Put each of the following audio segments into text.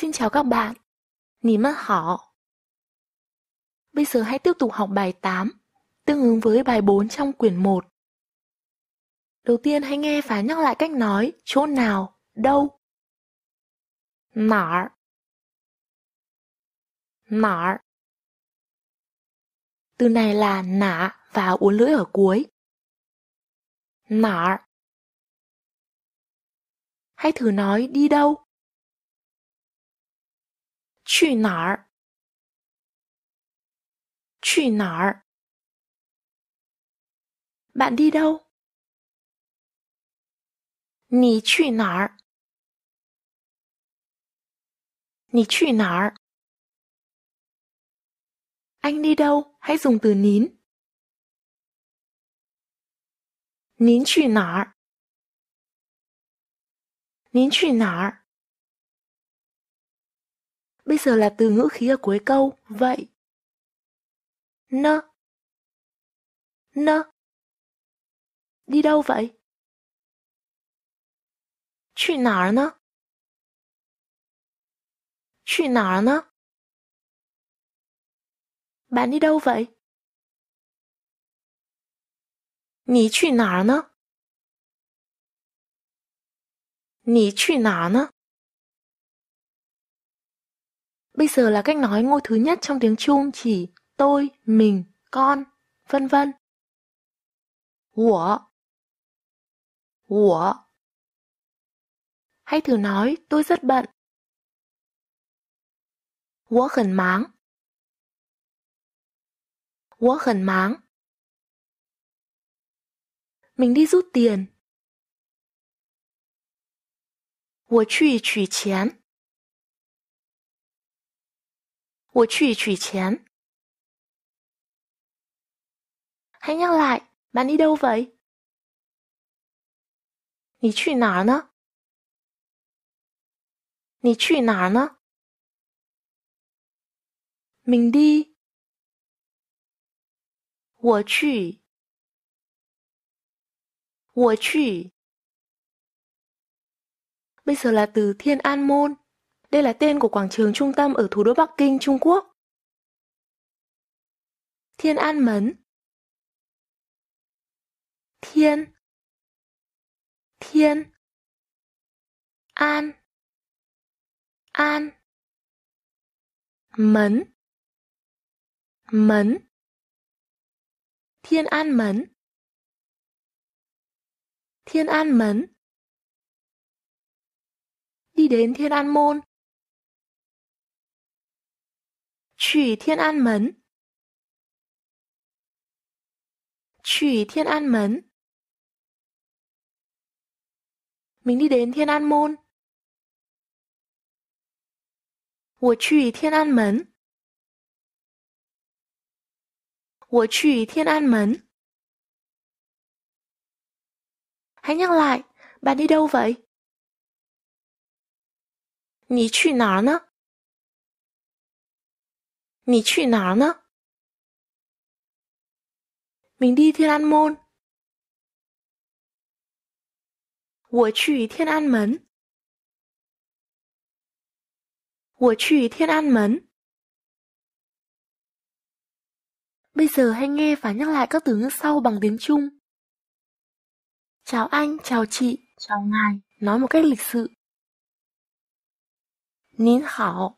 Xin chào các bạn. nǐ mất họ. Bây giờ hãy tiếp tục học bài 8, tương ứng với bài 4 trong quyển 1. Đầu tiên hãy nghe và nhắc lại cách nói chỗ nào, đâu. nǎ, nǎ. Từ này là nả và uốn lưỡi ở cuối. nǎ. Hãy thử nói đi đâu. 去哪儿？去哪儿？Bạn đi đâu? 你去哪儿？你去哪儿？Anh đi đâu? Hãy dùng từ nín. Nín 去哪儿？nín 去哪儿？bây giờ là từ ngữ khí ở cuối câu, vậy. Nơ. Nơ. Đi đâu vậy? 去哪儿呢？去哪儿呢？Bạn đi đâu vậy? 你去哪儿呢？你去哪儿呢？Bây giờ là cách nói ngôi thứ nhất trong tiếng Trung chỉ tôi, mình, con, vân vân. Của Của Hãy thử nói tôi rất bận. Của khẩn máng Của khẩn máng Mình đi rút tiền. 我去取钱。我去取钱. Hãy nhắc lại, bạn đi đâu vậy? Nì chù nà nè? Nì chù nà nè? Mình đi. 我去，我去。Bây giờ là từ Thiên An Môn. Đây là tên của quảng trường trung tâm ở thủ đô Bắc Kinh, Trung Quốc. Thiên An Mấn Thiên Thiên An An Mấn Mấn Thiên An Mấn Thiên An Mấn Đi đến Thiên An Môn Chủy Thiên An Mấn Chủy Thiên An Mấn Mình đi đến Thiên An Môn Thiên Thiên An An Mấn, Mấn, hãy nhắc lại, bạn đi đâu vậy? 你去哪儿呢？你去哪儿呢？mình đi Thiên An Môn. 我去天安门。我去天安门。Bây giờ hãy nghe và nhắc lại các từ ngữ sau bằng tiếng Trung. Chào anh, chào chị, chào ngài, nói một cách lịch sự. Nín hảo.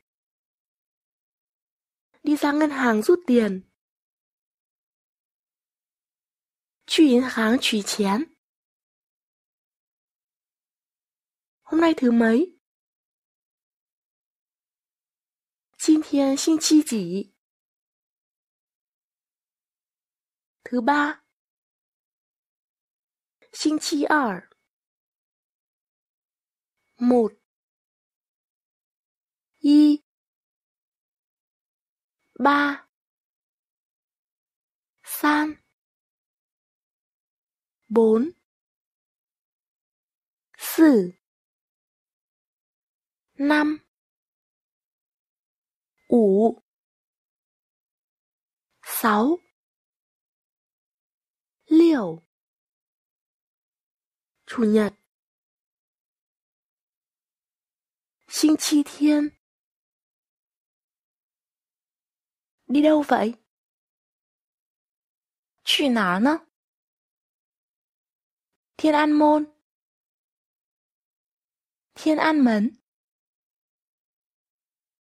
đi ra ngân hàng rút tiền. hàng Hôm nay thứ mấy? 今天星期几？thứ ba. 星期二。một. y ba san bốn sử năm ủ sáu liều chủ nhật 星期天 đi đâu vậy? Chì nào nơ? Thiên An Môn Thiên An Mấn